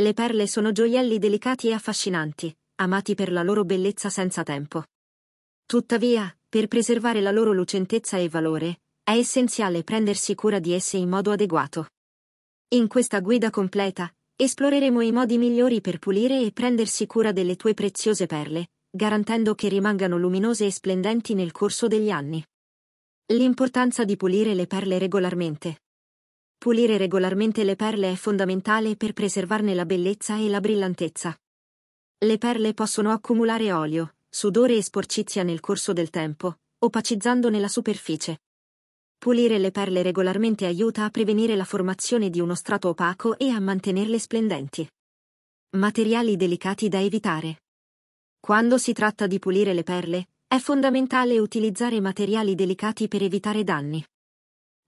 Le perle sono gioielli delicati e affascinanti, amati per la loro bellezza senza tempo. Tuttavia, per preservare la loro lucentezza e valore, è essenziale prendersi cura di esse in modo adeguato. In questa guida completa, esploreremo i modi migliori per pulire e prendersi cura delle tue preziose perle, garantendo che rimangano luminose e splendenti nel corso degli anni. L'importanza di pulire le perle regolarmente. Pulire regolarmente le perle è fondamentale per preservarne la bellezza e la brillantezza. Le perle possono accumulare olio, sudore e sporcizia nel corso del tempo, opacizzandone la superficie. Pulire le perle regolarmente aiuta a prevenire la formazione di uno strato opaco e a mantenerle splendenti. Materiali delicati da evitare. Quando si tratta di pulire le perle, è fondamentale utilizzare materiali delicati per evitare danni.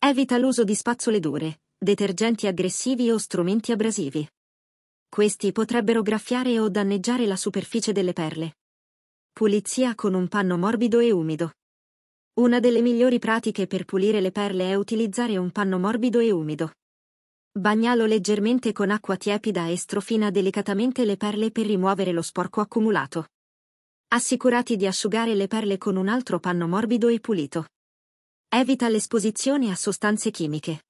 Evita l'uso di spazzole dure, detergenti aggressivi o strumenti abrasivi. Questi potrebbero graffiare o danneggiare la superficie delle perle. Pulizia con un panno morbido e umido. Una delle migliori pratiche per pulire le perle è utilizzare un panno morbido e umido. Bagnalo leggermente con acqua tiepida e strofina delicatamente le perle per rimuovere lo sporco accumulato. Assicurati di asciugare le perle con un altro panno morbido e pulito. Evita l'esposizione a sostanze chimiche.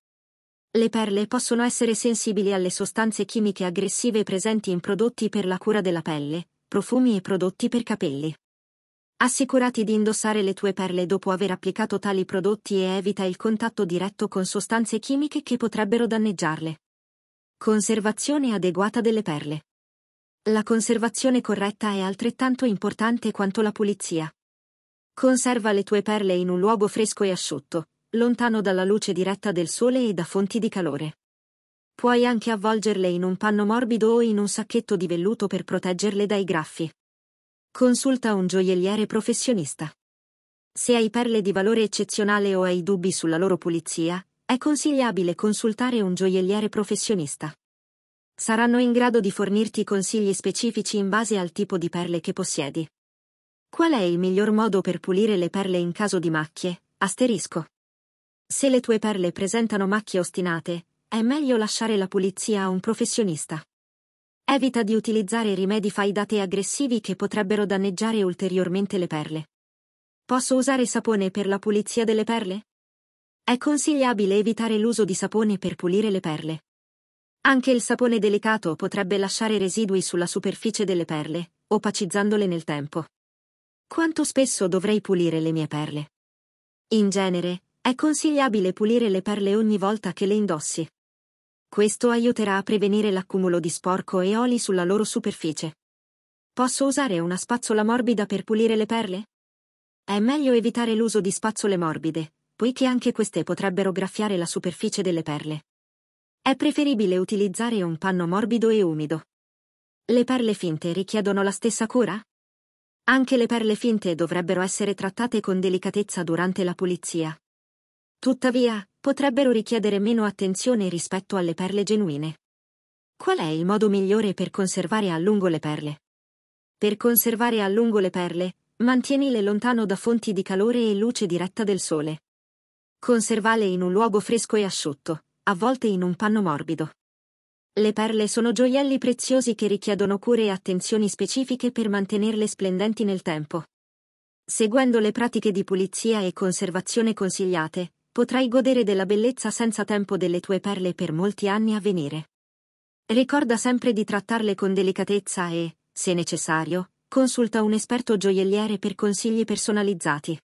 Le perle possono essere sensibili alle sostanze chimiche aggressive presenti in prodotti per la cura della pelle, profumi e prodotti per capelli. Assicurati di indossare le tue perle dopo aver applicato tali prodotti e evita il contatto diretto con sostanze chimiche che potrebbero danneggiarle. Conservazione adeguata delle perle. La conservazione corretta è altrettanto importante quanto la pulizia. Conserva le tue perle in un luogo fresco e asciutto, lontano dalla luce diretta del sole e da fonti di calore. Puoi anche avvolgerle in un panno morbido o in un sacchetto di velluto per proteggerle dai graffi. Consulta un gioielliere professionista. Se hai perle di valore eccezionale o hai dubbi sulla loro pulizia, è consigliabile consultare un gioielliere professionista. Saranno in grado di fornirti consigli specifici in base al tipo di perle che possiedi. Qual è il miglior modo per pulire le perle in caso di macchie? Asterisco. Se le tue perle presentano macchie ostinate, è meglio lasciare la pulizia a un professionista. Evita di utilizzare rimedi faidati e aggressivi che potrebbero danneggiare ulteriormente le perle. Posso usare sapone per la pulizia delle perle? È consigliabile evitare l'uso di sapone per pulire le perle. Anche il sapone delicato potrebbe lasciare residui sulla superficie delle perle, opacizzandole nel tempo. Quanto spesso dovrei pulire le mie perle? In genere, è consigliabile pulire le perle ogni volta che le indossi. Questo aiuterà a prevenire l'accumulo di sporco e oli sulla loro superficie. Posso usare una spazzola morbida per pulire le perle? È meglio evitare l'uso di spazzole morbide, poiché anche queste potrebbero graffiare la superficie delle perle. È preferibile utilizzare un panno morbido e umido. Le perle finte richiedono la stessa cura? Anche le perle finte dovrebbero essere trattate con delicatezza durante la pulizia, Tuttavia, potrebbero richiedere meno attenzione rispetto alle perle genuine. Qual è il modo migliore per conservare a lungo le perle? Per conservare a lungo le perle, mantienile lontano da fonti di calore e luce diretta del sole. Conservale in un luogo fresco e asciutto, a volte in un panno morbido. Le perle sono gioielli preziosi che richiedono cure e attenzioni specifiche per mantenerle splendenti nel tempo. Seguendo le pratiche di pulizia e conservazione consigliate, potrai godere della bellezza senza tempo delle tue perle per molti anni a venire. Ricorda sempre di trattarle con delicatezza e, se necessario, consulta un esperto gioielliere per consigli personalizzati.